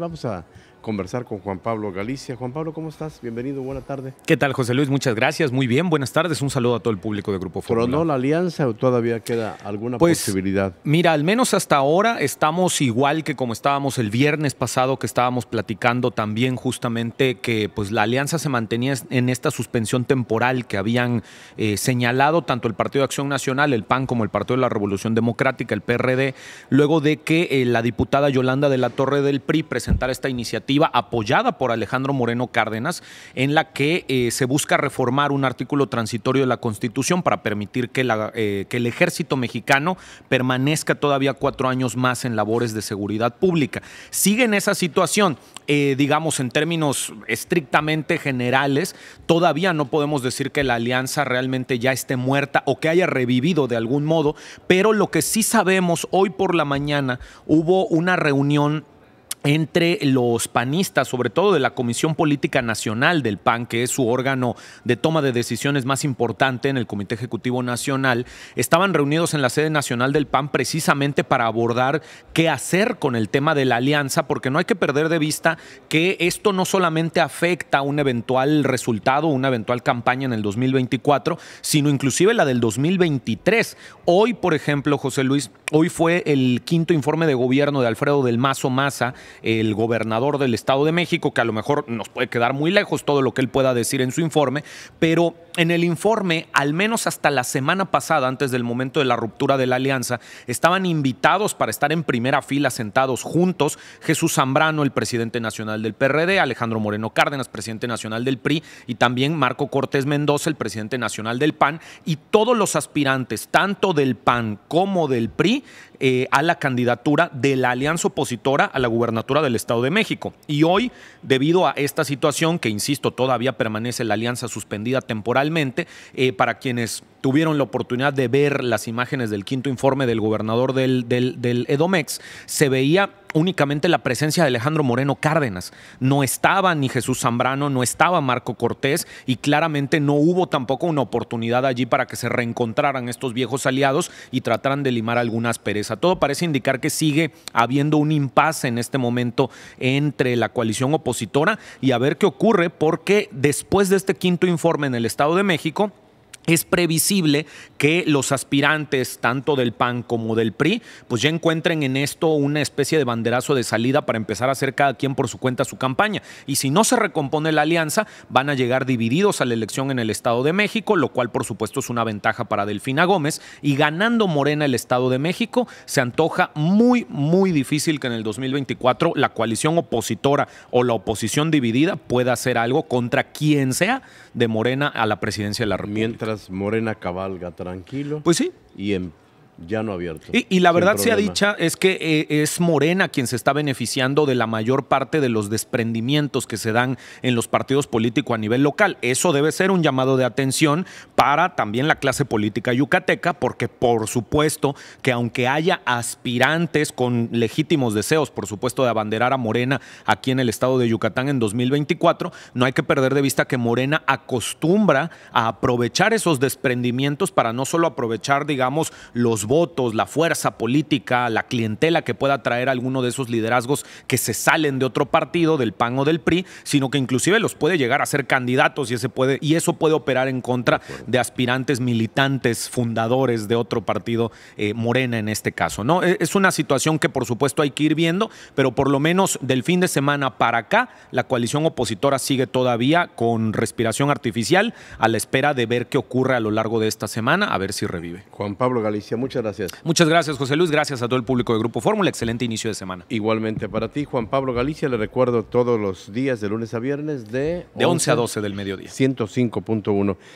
Vamos lá. conversar con Juan Pablo Galicia. Juan Pablo, ¿cómo estás? Bienvenido, buena tarde. ¿Qué tal, José Luis? Muchas gracias, muy bien, buenas tardes. Un saludo a todo el público de Grupo Fórmula. ¿Pero no la alianza o todavía queda alguna pues, posibilidad? Mira, al menos hasta ahora estamos igual que como estábamos el viernes pasado que estábamos platicando también justamente que pues la alianza se mantenía en esta suspensión temporal que habían eh, señalado tanto el Partido de Acción Nacional, el PAN, como el Partido de la Revolución Democrática, el PRD, luego de que eh, la diputada Yolanda de la Torre del PRI presentara esta iniciativa apoyada por Alejandro Moreno Cárdenas, en la que eh, se busca reformar un artículo transitorio de la Constitución para permitir eh, que, el ejército mexicano permanezca todavía cuatro años más en labores de seguridad pública. Sigue en esa situación. Eh, digamos, en términos estrictamente generales, todavía no podemos decir que la alianza realmente ya esté muerta o que haya revivido de algún modo, pero lo que sí sabemos, hoy por la mañana hubo una reunión entre los panistas, sobre todo de la Comisión Política Nacional del PAN, que es su órgano de toma de decisiones más importante en el Comité Ejecutivo Nacional, estaban reunidos en la sede nacional del PAN precisamente para abordar qué hacer con el tema de la alianza, porque no hay que perder de vista que esto no solamente afecta a un eventual resultado, una eventual campaña en el 2024, sino inclusive la del 2023. Hoy, por ejemplo, José Luis, hoy fue el quinto informe de gobierno de Alfredo del Mazo Maza, el gobernador del Estado de México, que a lo mejor nos puede quedar muy lejos todo lo que él pueda decir en su informe, pero en el informe, al menos hasta la semana pasada, antes del momento de la ruptura de la alianza, estaban invitados para estar en primera fila sentados juntos Jesús Zambrano, el presidente nacional del PRD, Alejandro Moreno Cárdenas, presidente nacional del PRI, y también Marco Cortés Mendoza, el presidente nacional del PAN, y todos los aspirantes, tanto del PAN como del PRI, eh, a la candidatura de la alianza opositora a la gubernatura del Estado de México. Y hoy, debido a esta situación, que insisto, todavía permanece la alianza suspendida temporalmente, eh, para quienes tuvieron la oportunidad de ver las imágenes del quinto informe del gobernador del, del Edomex, se veía únicamente la presencia de Alejandro Moreno Cárdenas. No estaba ni Jesús Zambrano, no estaba Marco Cortés y claramente no hubo tampoco una oportunidad allí para que se reencontraran estos viejos aliados y trataran de limar alguna aspereza. Todo parece indicar que sigue habiendo un impasse en este momento entre la coalición opositora y a ver qué ocurre porque después de este quinto informe en el Estado de México, es previsible que los aspirantes tanto del PAN como del PRI pues ya encuentren en esto una especie de banderazo de salida para empezar a hacer cada quien por su cuenta su campaña. Y si no se recompone la alianza, van a llegar divididos a la elección en el Estado de México, lo cual por supuesto es una ventaja para Delfina Gómez. Y ganando Morena el Estado de México, se antoja muy, muy difícil que en el 2024 la coalición opositora o la oposición dividida pueda hacer algo contra quien sea de Morena a la presidencia de la República. Morena cabalga tranquilo. Pues sí. Y en ya no abierto. Y, la verdad sea dicha es que eh, es Morena quien se está beneficiando de la mayor parte de los desprendimientos que se dan en los partidos políticos a nivel local. Eso debe ser un llamado de atención para también la clase política yucateca, porque por supuesto que aunque haya aspirantes con legítimos deseos, por supuesto, de abanderar a Morena aquí en el estado de Yucatán en 2024, no hay que perder de vista que Morena acostumbra a aprovechar esos desprendimientos para no solo aprovechar, digamos, los votos, la fuerza política, la clientela que pueda traer alguno de esos liderazgos que se salen de otro partido, del PAN o del PRI, sino que inclusive los puede llegar a ser candidatos y, ese puede, y eso puede operar en contra de aspirantes militantes, fundadores de otro partido, eh, Morena en este caso. ¿no? E, es una situación que por supuesto hay que ir viendo, pero por lo menos del fin de semana para acá, la coalición opositora sigue todavía con respiración artificial a la espera de ver qué ocurre a lo largo de esta semana, a ver si revive. Juan Pablo Galicia, muchas Muchas gracias. Muchas gracias, José Luis. Gracias a todo el público de Grupo Fórmula. Excelente inicio de semana. Igualmente para ti, Juan Pablo Galicia. Le recuerdo todos los días, de lunes a viernes, de, de 11 a 12 del mediodía. 105.1.